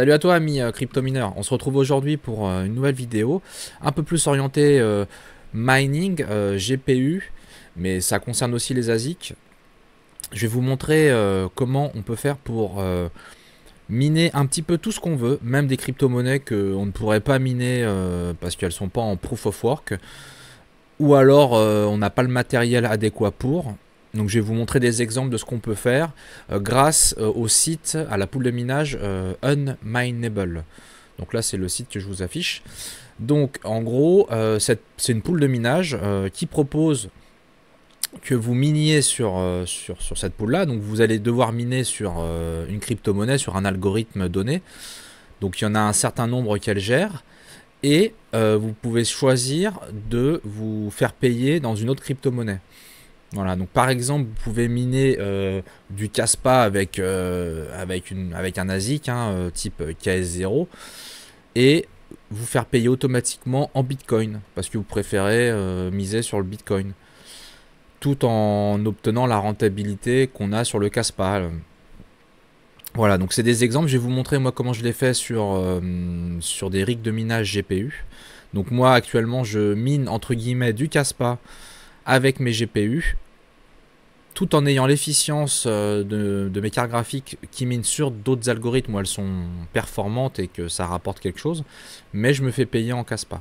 Salut à toi ami euh, crypto mineur, on se retrouve aujourd'hui pour euh, une nouvelle vidéo un peu plus orientée euh, mining, GPU, mais ça concerne aussi les ASIC. Je vais vous montrer comment on peut faire pour miner un petit peu tout ce qu'on veut, même des crypto-monnaies qu'on ne pourrait pas miner parce qu'elles ne sont pas en proof of work, ou alors on n'a pas le matériel adéquat pour. Donc je vais vous montrer des exemples de ce qu'on peut faire euh, grâce euh, au site, à la poule de minage euh, Unminable. Donc là c'est le site que je vous affiche. Donc en gros c'est une poule de minage qui propose que vous miniez sur, cette poule là. Donc vous allez devoir miner sur une crypto-monnaie, sur un algorithme donné. Donc il y en a un certain nombre qu'elle gère et vous pouvez choisir de vous faire payer dans une autre crypto-monnaie. Voilà, donc par exemple, vous pouvez miner euh, du Caspa avec, euh, avec, une, avec un ASIC hein, euh, type KS0 et vous faire payer automatiquement en Bitcoin parce que vous préférez miser sur le Bitcoin tout en obtenant la rentabilité qu'on a sur le Caspa. Voilà, donc c'est des exemples. Je vais vous montrer moi comment je l'ai fait sur, sur des rigs de minage GPU. Donc moi actuellement je mine entre guillemets du Caspa avec mes GPU, tout en ayant l'efficience euh, de, mes cartes graphiques qui mine sur d'autres algorithmes où elles sont performantes et que ça rapporte quelque chose, mais je me fais payer en casse-pas.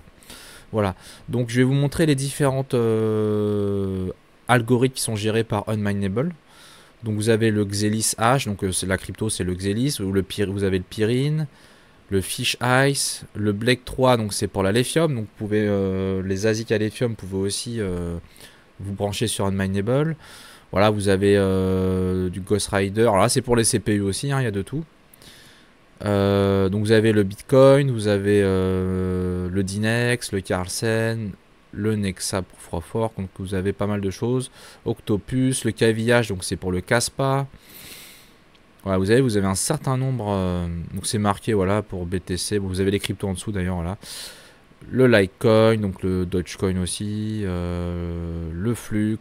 Voilà, donc je vais vous montrer les différentes euh, algorithmes qui sont gérés par Unminable. Donc vous avez le Xelis H, donc euh, la crypto c'est le Xelis, ou le, vous avez le Pyrine, le Fish Ice, le Black 3, donc c'est pour la donc vous pouvez, les ASIC à vous pouvez aussi vous branchez sur Unmineable. Voilà, vous avez euh, du Ghost Rider. Alors là, c'est pour les CPU aussi, hein, il y a de tout. Euh, donc vous avez le Bitcoin, vous avez euh, le Dinex, le Carlsen, le Nexa pour Frofork. Donc vous avez pas mal de choses. Octopus, le Cavillage, donc c'est pour le Caspa. Voilà, vous avez, vous avez un certain nombre. donc c'est marqué voilà pour BTC. Vous avez les cryptos en dessous d'ailleurs. Voilà le Litecoin, donc le Dogecoin aussi, euh, le Flux,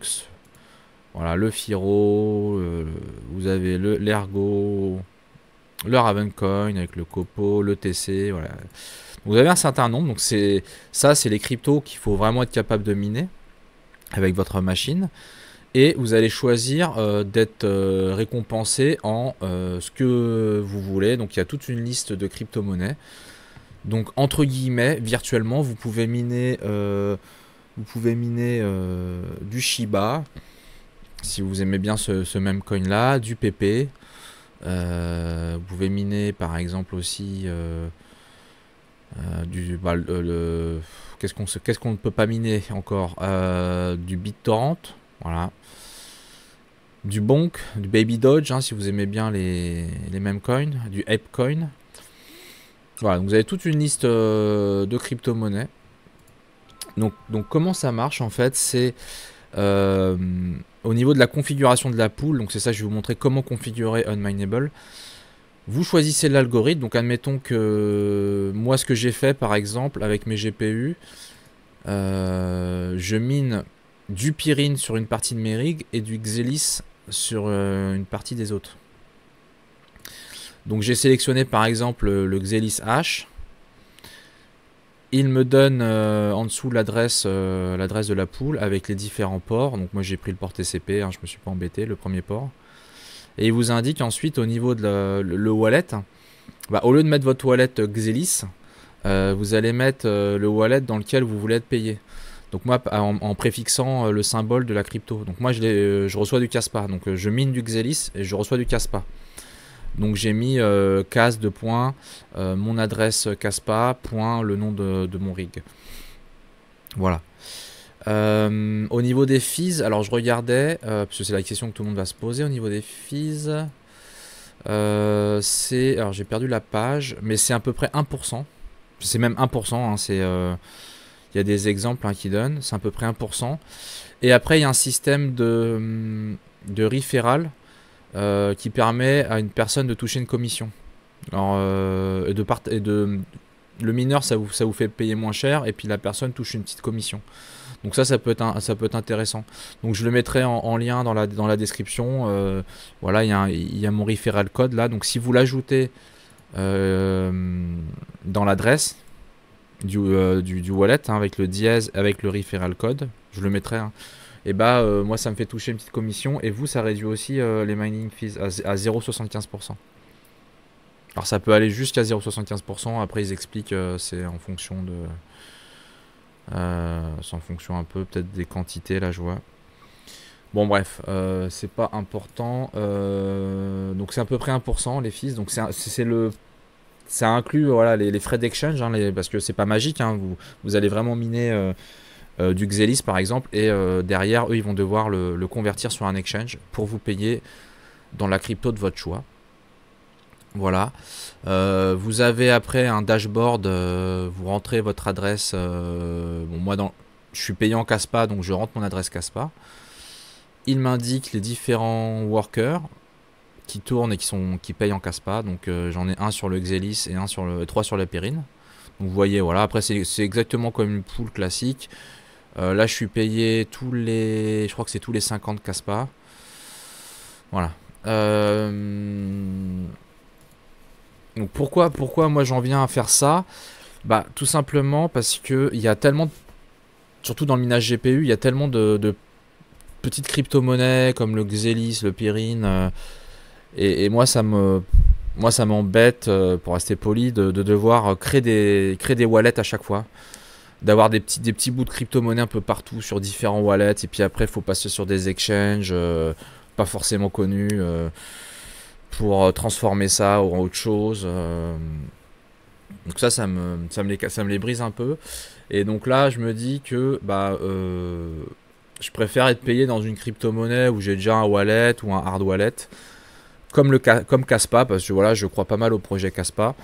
voilà, le Firo, euh, vous avez l'Ergo, le, Ravencoin avec le Copo, le TC, voilà. Vous avez un certain nombre, donc c'est ça, c'est les cryptos qu'il faut vraiment être capable de miner avec votre machine. Et vous allez choisir euh, d'être récompensé en ce que vous voulez. Donc il y a toute une liste de crypto-monnaies. Donc entre guillemets, virtuellement, vous pouvez miner, euh, vous pouvez miner euh, du Shiba, si vous aimez bien ce, même coin là, du PP. Euh, vous pouvez miner par exemple aussi du bah, qu'est-ce qu'on qu'est-ce qu'on ne peut pas miner encore du BitTorrent, voilà. Du Bonk, du Baby Dodge, hein, si vous aimez bien les, les mêmes coins, du Apecoin, voilà, donc vous avez toute une liste euh, de crypto-monnaies. Donc, comment ça marche en fait C'est euh, au niveau de la configuration de la poule, donc c'est ça, je vais vous montrer comment configurer Unminable. Vous choisissez l'algorithme, donc admettons que moi ce que j'ai fait par exemple avec mes GPU, euh, je mine du pyrine sur une partie de mes rigs et du Xelis sur une partie des autres. Donc j'ai sélectionné par exemple le Xelis H. Il me donne euh, en dessous euh, l'adresse de la poule avec les différents ports. Donc moi j'ai pris le port TCP, je hein, je me suis pas embêté, le premier port. Et il vous indique ensuite au niveau de le, wallet, bah, au lieu de mettre votre wallet euh, Xelis, vous allez mettre le wallet dans lequel vous voulez être payé. Donc moi en, préfixant le symbole de la crypto. Donc moi je, je reçois du Caspa. Donc je mine du Xelis et je reçois du Caspa. Donc j'ai mis euh, casse de point, euh, mon adresse caspa, point, le nom de, mon rig. Voilà. Euh, au niveau des fees, alors je regardais, parce que c'est la question que tout le monde va se poser, au niveau des fees, c'est... Alors j'ai perdu la page, mais c'est à peu près 1%. C'est même 1%, hein, c'est... Il y a des exemples hein, qui donnent, c'est à peu près 1%. Et après, il y a un système de, hum, de euh, qui permet à une personne de toucher une commission. Euh, de part et de le mineur, ça vous, ça vous fait payer moins cher, et puis la personne touche une petite commission. Donc ça, ça peut être, ça peut être intéressant. Donc je le mettrai en, lien dans la, dans la description. Euh, voilà, il y, a mon referral code là. Donc si vous l'ajoutez dans l'adresse du, du, wallet hein, avec le dièse, avec le referral code, je le mettrai. Hein, et bah euh, moi ça me fait toucher une petite commission et vous ça réduit aussi euh, les mining fees à, 0,75%. Alors ça peut aller jusqu'à 0,75%, après ils expliquent euh, c'est en fonction de... c'est en fonction un peu peut-être des quantités là je vois. Bon bref, c'est pas important. donc c'est à peu près 1% les fees, donc c'est le ça inclut voilà, les, frais d'exchange, hein, parce que c'est pas magique, hein. vous, vous allez vraiment miner euh, du Xelis par exemple, et euh, derrière, eux, ils vont devoir le, convertir sur un exchange pour vous payer dans la crypto de votre choix. Voilà. Euh, vous avez après un dashboard, vous rentrez votre adresse. bon, moi, dans, je suis payé en CASPA, donc je rentre mon adresse CASPA. Il m'indique les différents workers qui tournent et qui, sont, qui payent en CASPA. Donc j'en ai un sur le Xelis et un sur le, trois sur la Périne. Donc vous voyez, voilà. Après, c'est exactement comme une poule classique. Euh, là, je suis payé tous les... Je crois que c'est tous les 50 pas. Voilà. Euh, donc pourquoi, moi j'en viens à faire ça Bah tout simplement parce que il y a tellement, surtout dans le minage GPU, il y a tellement de, petites crypto-monnaies comme le Xelis, le pyrin euh, et, moi ça me, moi ça m'embête, pour rester poli, de, de, devoir créer des, créer des wallets à chaque fois d'avoir des petits, des petits bouts de crypto-monnaie un peu partout sur différents wallets. Et puis après, il faut passer sur des exchanges euh, pas forcément connus euh, pour euh, transformer ça en autre chose. Donc ça, ça me, ça, me les, ça me les brise un peu. Et donc là, je me dis que bah, je préfère être payé dans une crypto-monnaie où j'ai déjà un wallet ou un hard wallet. Comme, le, comme Caspa, parce que voilà, je crois pas mal au projet Caspa.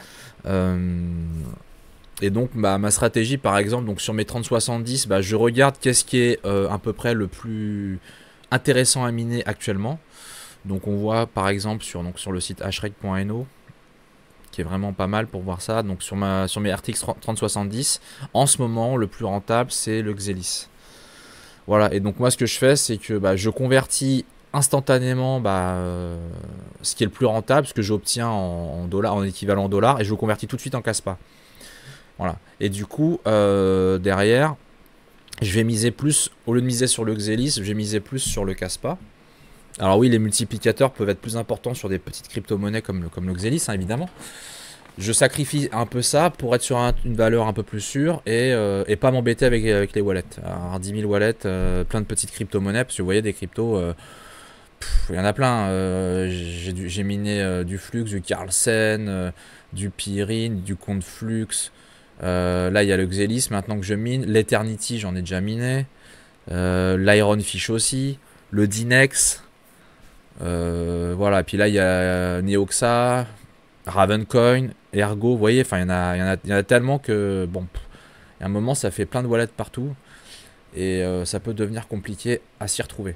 Et donc bah, ma stratégie par exemple donc sur mes 3070 bah, je regarde qu'est-ce qui est euh, à peu près le plus intéressant à miner actuellement. Donc on voit par exemple sur, donc, sur le site hrec.no qui est vraiment pas mal pour voir ça. Donc sur, ma, sur mes RTX 3070 en ce moment le plus rentable c'est le Xelis. Voilà et donc moi ce que je fais c'est que bah, je convertis instantanément euh, ce qui est le plus rentable, ce que j'obtiens en, en équivalent en dollars, et je le convertis tout de suite en casse-pas. Voilà. Et du coup, euh, derrière, je vais miser plus, au lieu de miser sur le Xelis, je vais miser plus sur le Caspa. Alors oui, les multiplicateurs peuvent être plus importants sur des petites crypto-monnaies comme le, comme Xelis, hein, évidemment. Je sacrifie un peu ça pour être sur une valeur un peu plus sûre euh, et, pas m'embêter avec, avec, les wallets. Alors 10 000 wallets, euh, plein de petites crypto-monnaies, parce que vous voyez des cryptos... Il y en a plein. j'ai miné du Flux, du Carlsen, du Pyrin, du Compte Flux, euh, là, il y a le Xelis maintenant que je mine. L'Eternity, j'en ai déjà miné. Euh, L'Ironfish aussi. Le Dinex. Euh, voilà, puis là, il y a Neoxa, Ravencoin, Ergo. Vous voyez, enfin, il y, en a, y a tellement que, bon, à un moment, ça fait plein de wallets partout. Et ça peut devenir compliqué à s'y retrouver.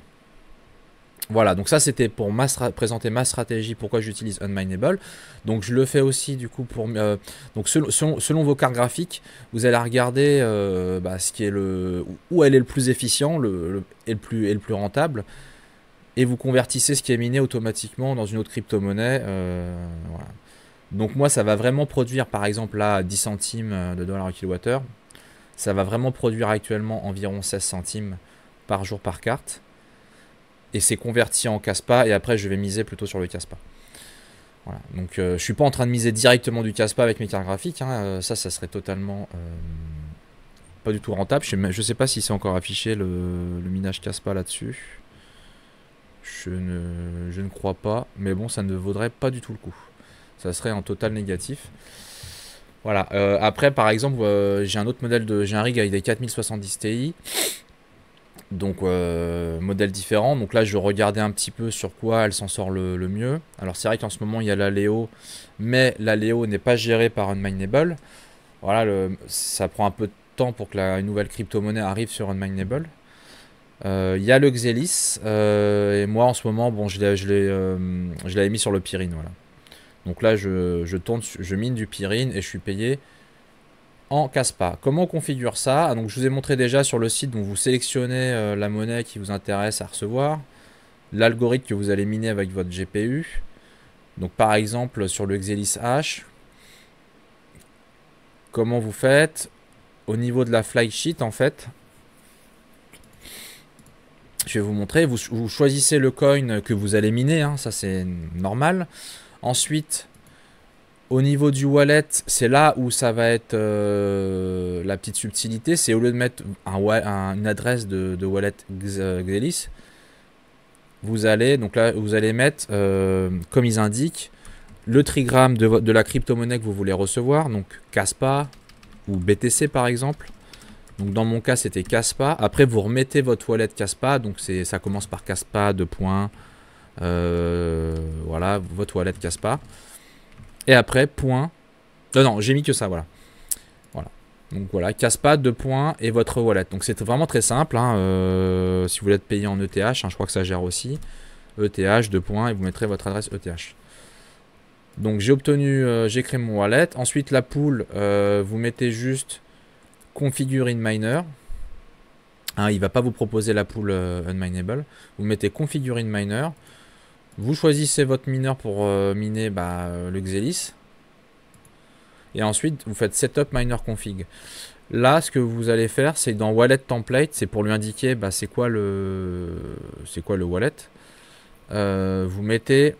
Voilà, donc ça c'était pour ma présenter ma stratégie, pourquoi j'utilise Unminable. Donc je le fais aussi du coup pour... Euh, donc selon, vos cartes graphiques, vous allez regarder euh, bah, ce qui est le, où elle est le plus efficient le, et, le plus, le plus rentable. Et vous convertissez ce qui est miné automatiquement dans une autre crypto-monnaie. Euh, donc moi ça va vraiment produire par exemple là 10 centimes de dollars au kilowattheure. Ça va vraiment produire actuellement environ 16 centimes par jour par carte et c'est converti en Caspa. Et après, je vais miser plutôt sur le Caspa. Voilà. Donc, je euh, je suis pas en train de miser directement du Caspa avec mes cartes graphiques. Hein. Euh, ça, ça serait totalement euh, pas du tout rentable. Je sais, sais pas si c'est encore affiché le, minage Caspa là-dessus. Je ne, crois pas. Mais bon, ça ne vaudrait pas du tout le coup. Ça serait en total négatif. Voilà. après, par exemple, j'ai un autre modèle de. J'ai un rig avec des 4070 Ti. Donc, euh, modèle différent. Donc là, je regardais un petit peu sur quoi elle s'en sort le, mieux. Alors, c'est vrai qu'en ce moment, il y a la Léo, mais la Léo n'est pas gérée par Unmineable. Voilà, ça prend un peu de temps pour que la, nouvelle crypto-monnaie arrive sur Unmineable. Euh, il y a le Xelis, euh, et moi en ce moment, bon, je l'avais mis sur le Pyrine. Voilà. Donc là, je, je, je mine du Pyrine et je suis payé en CASPA. Comment on configure ça ah, Donc, Je vous ai montré déjà sur le site dont vous sélectionnez euh, la monnaie qui vous intéresse à recevoir, l'algorithme que vous allez miner avec votre GPU. Donc par exemple sur le Xelis H, comment vous faites Au niveau de la fly sheet en fait, je vais vous montrer, vous, choisissez le coin que vous allez miner, hein, ça c'est normal. Ensuite, au niveau du wallet, c'est là où ça va être euh, la petite subtilité. C'est au lieu de mettre un, un, une adresse de, wallet euh, Xelis, vous allez donc là vous allez mettre euh, comme ils indiquent le trigramme de, la crypto-monnaie que vous voulez recevoir, donc CASPA ou BTC par exemple. Donc dans mon cas c'était CASPA. Après vous remettez votre wallet CASPA, donc ça commence par CASPA, de points. voilà, votre wallet CASPA. Et après, point. Non, euh, non, j'ai mis que ça, voilà. Voilà. Donc voilà, casse-pas, deux points et votre wallet. Donc c'est vraiment très simple. Hein, euh, si vous voulez payé en ETH, hein, je crois que ça gère aussi. ETH, deux points et vous mettrez votre adresse ETH. Donc j'ai obtenu, euh, j'ai créé mon wallet. Ensuite, la pool, vous mettez juste configure in miner. Hein, il ne va pas vous proposer la pool unminable. Vous mettez configure in miner. Vous choisissez votre mineur pour euh, miner bah, euh, le Xelis. Et ensuite, vous faites Setup Miner Config. Là, ce que vous allez faire, c'est dans Wallet Template, c'est pour lui indiquer bah, c'est quoi, le... quoi le wallet. Euh, vous mettez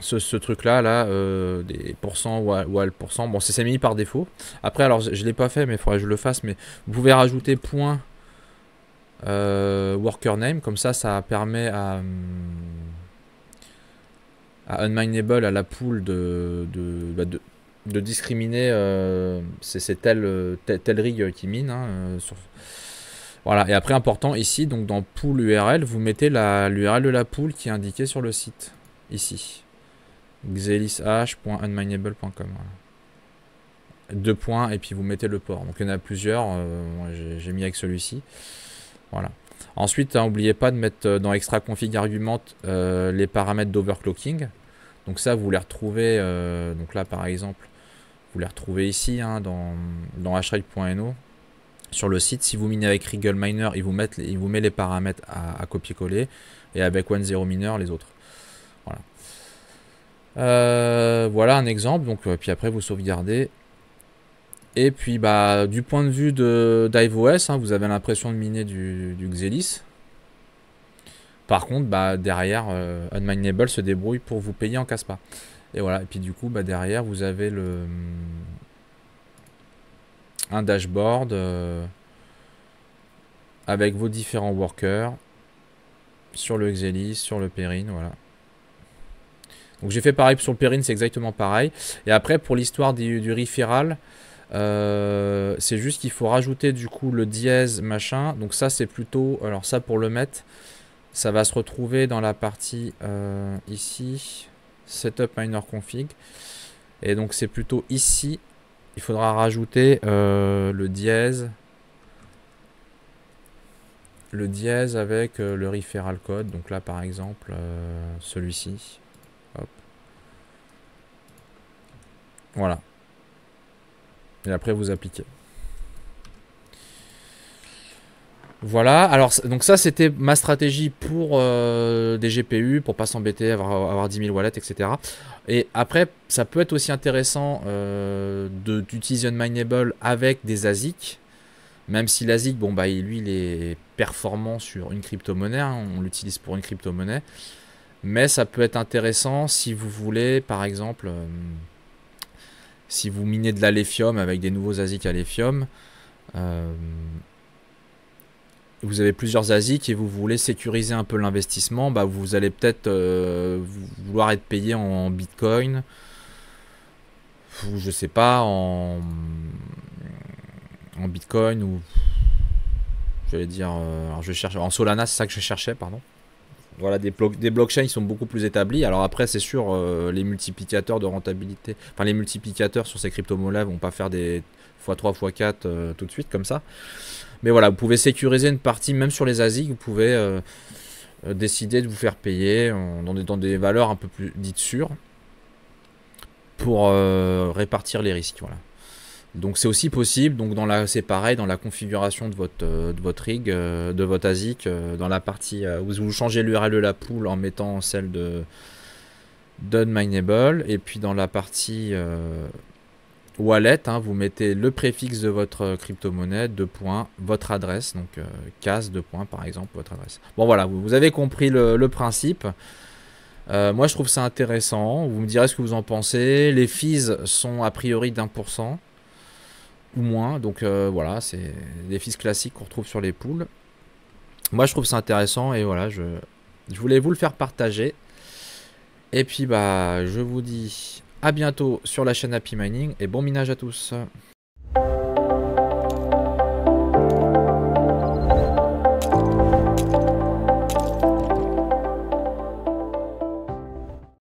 ce, truc-là, là, des pourcents, wall, pourcent. Bon, c'est mis par défaut. Après, alors, je ne l'ai pas fait, mais il faudrait que je le fasse. Mais vous pouvez rajouter point euh, worker name. Comme ça, ça permet à, hum, à Unminable, à la poule, de, de, bah, discriminer euh, c'est tel rig qui mine. Hein, euh, voilà, et après, important ici, donc dans pool URL, vous mettez la l'URL de la poule qui est indiquée sur le site, ici. xelish.unminable.com. Deux points, et puis vous mettez le port. Donc il y en a plusieurs, euh, j'ai mis avec celui-ci. Voilà. Ensuite, n'oubliez hein, pas de mettre euh, dans Extra Config Argument euh, les paramètres d'overclocking. Donc ça, vous les retrouvez, euh, donc là par exemple, vous les retrouvez ici hein, dans, dans Sur le site, si vous minez avec RegalMiner, Miner, il vous, met, il vous met les paramètres à, copier-coller et avec One0 Miner les autres. Voilà. voilà un exemple. Donc, puis après, vous sauvegardez et puis, bah, du point de vue de hein, vous avez l'impression de miner du, du, Xelis. Par contre, bah, derrière, euh, Unminable se débrouille pour vous payer en casse-pas. Et voilà. Et puis, du coup, bah, derrière, vous avez le mm, un dashboard euh, avec vos différents workers sur le Xelis, sur le Perrine, voilà. Donc j'ai fait pareil sur le Perrine, c'est exactement pareil. Et après, pour l'histoire du, du referral, euh, c'est juste qu'il faut rajouter du coup le dièse machin. Donc ça c'est plutôt, alors ça pour le mettre, ça va se retrouver dans la partie euh, ici, setup minor config. Et donc c'est plutôt ici, il faudra rajouter euh, le dièse. Le dièse avec le referral code. Donc là par exemple celui-ci. Voilà. Et après, vous appliquez. Voilà, alors donc ça c'était ma stratégie pour euh, des GPU, pour pas s'embêter, avoir, avoir 10 000 wallets, etc. Et après, ça peut être aussi intéressant euh, d'utiliser un mineable avec des ASIC, même si l'ASIC, bon bah lui il est performant sur une crypto-monnaie, hein. on l'utilise pour une crypto-monnaie, mais ça peut être intéressant si vous voulez par exemple... Euh, si vous minez de l'aléfium avec des nouveaux ASIC aléfium, euh, vous avez plusieurs ASIC et vous voulez sécuriser un peu l'investissement, bah vous allez peut-être euh, vouloir être payé en Bitcoin, ou je sais pas, en, Bitcoin, ou j'allais dire, euh, alors je cherche, en Solana, c'est ça que je cherchais, pardon. Voilà, des, blocs, des blockchains sont beaucoup plus établis. Alors après, c'est sûr, euh, les multiplicateurs de rentabilité, enfin les multiplicateurs sur ces crypto-monnaies vont pas faire des x3, x4 euh, tout de suite comme ça. Mais voilà, vous pouvez sécuriser une partie, même sur les ASIC, vous pouvez euh, décider de vous faire payer dans des, dans des valeurs un peu plus dites sûres pour répartir les risques. Voilà. Donc c'est aussi possible. Donc dans la, c'est pareil dans la configuration de votre euh, de votre rig, euh, de votre ASIC, euh, dans la partie où vous changez l'URL de la poule en mettant celle de d'unmineable et puis dans la partie wallet, hein, vous mettez le préfixe de votre crypto-monnaie, deux points, votre adresse, donc casse de deux points par exemple, votre adresse. Bon voilà, vous, avez compris le, principe. moi je trouve ça intéressant, vous me direz ce que vous en pensez. Les fees sont a priori d'un pour cent moins. Donc euh, voilà, c'est des fils classiques qu'on retrouve sur les poules. Moi, je trouve ça intéressant et voilà, je, je voulais vous le faire partager. Et puis, bah, je vous dis à bientôt sur la chaîne Happy Mining et bon minage à tous.